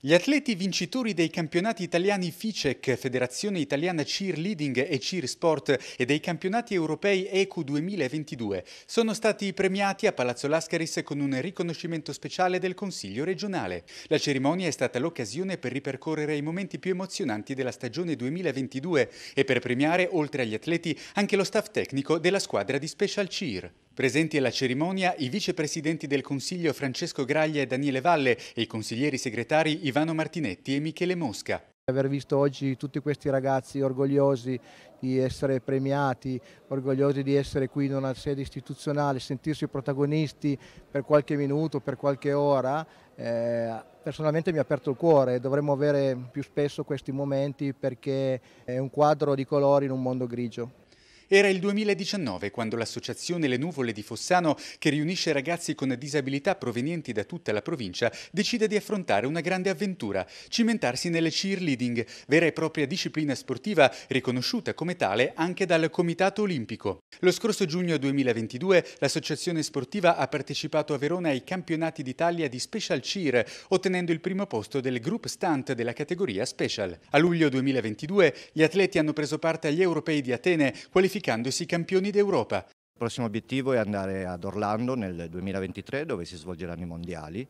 Gli atleti vincitori dei campionati italiani FICEC, Federazione Italiana Cheerleading e Cheer Sport e dei campionati europei ECU 2022 sono stati premiati a Palazzo Lascaris con un riconoscimento speciale del Consiglio regionale. La cerimonia è stata l'occasione per ripercorrere i momenti più emozionanti della stagione 2022 e per premiare, oltre agli atleti, anche lo staff tecnico della squadra di Special Cheer. Presenti alla cerimonia i vicepresidenti del Consiglio Francesco Graglia e Daniele Valle e i consiglieri segretari Ivano Martinetti e Michele Mosca. Aver visto oggi tutti questi ragazzi orgogliosi di essere premiati, orgogliosi di essere qui in una sede istituzionale, sentirsi protagonisti per qualche minuto, per qualche ora, eh, personalmente mi ha aperto il cuore, dovremmo avere più spesso questi momenti perché è un quadro di colori in un mondo grigio. Era il 2019 quando l'associazione Le Nuvole di Fossano, che riunisce ragazzi con disabilità provenienti da tutta la provincia, decide di affrontare una grande avventura, cimentarsi nelle cheerleading, vera e propria disciplina sportiva riconosciuta come tale anche dal Comitato Olimpico. Lo scorso giugno 2022 l'associazione sportiva ha partecipato a Verona ai campionati d'Italia di Special Cheer, ottenendo il primo posto del group stunt della categoria Special. A luglio 2022 gli atleti hanno preso parte agli europei di Atene, qualificati qualificandosi campioni d'Europa. Il prossimo obiettivo è andare ad Orlando nel 2023 dove si svolgeranno i mondiali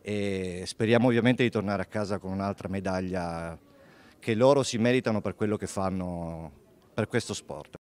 e speriamo ovviamente di tornare a casa con un'altra medaglia che loro si meritano per quello che fanno per questo sport.